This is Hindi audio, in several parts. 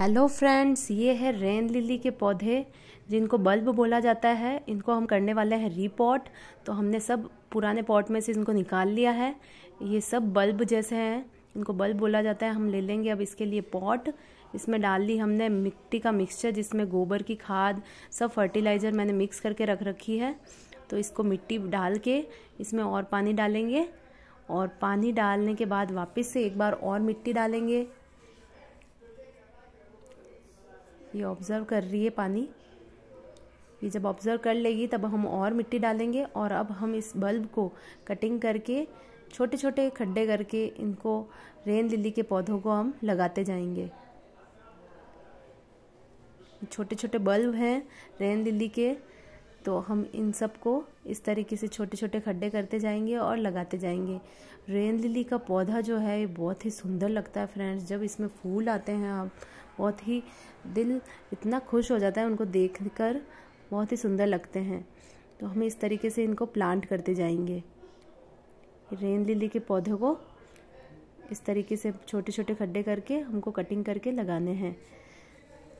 हेलो फ्रेंड्स ये है रेन लिली के पौधे जिनको बल्ब बोला जाता है इनको हम करने वाले हैं रीपॉट तो हमने सब पुराने पॉट में से इनको निकाल लिया है ये सब बल्ब जैसे हैं इनको बल्ब बोला जाता है हम ले लेंगे अब इसके लिए पॉट इसमें डाल ली हमने मिट्टी का मिक्सचर जिसमें गोबर की खाद सब फर्टिलाइज़र मैंने मिक्स करके रख रखी है तो इसको मिट्टी डाल के इसमें और पानी डालेंगे और पानी डालने के बाद वापस से एक बार और मिट्टी डालेंगे ये ऑब्ज़र्व कर रही है पानी ये जब ऑब्ज़र्व कर लेगी तब हम और मिट्टी डालेंगे और अब हम इस बल्ब को कटिंग करके छोटे छोटे खड्डे करके इनको रेन लिली के पौधों को हम लगाते जाएंगे छोटे छोटे बल्ब हैं रेन लिली के तो हम इन सब को इस तरीके से छोटे छोटे खड्डे करते जाएंगे और लगाते जाएंगे रेन लिली का पौधा जो है ये बहुत ही सुंदर लगता है फ्रेंड्स जब इसमें फूल आते हैं आप बहुत ही दिल इतना खुश हो जाता है उनको देख कर बहुत ही सुंदर लगते हैं तो हम इस तरीके से इनको प्लांट करते जाएंगे रेन लिली के पौधे को इस तरीके से छोटे छोटे खड्डे करके हमको कटिंग करके लगाने हैं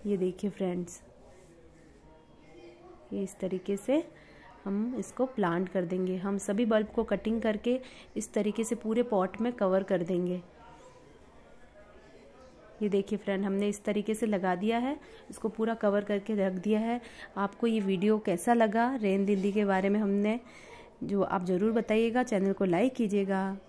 ये देखिए फ्रेंड्स ये इस तरीके से हम इसको प्लांट कर देंगे हम सभी बल्ब को कटिंग करके इस तरीके से पूरे पॉट में कवर कर देंगे ये देखिए फ्रेंड हमने इस तरीके से लगा दिया है इसको पूरा कवर करके रख दिया है आपको ये वीडियो कैसा लगा रेन दिल्ली के बारे में हमने जो आप ज़रूर बताइएगा चैनल को लाइक कीजिएगा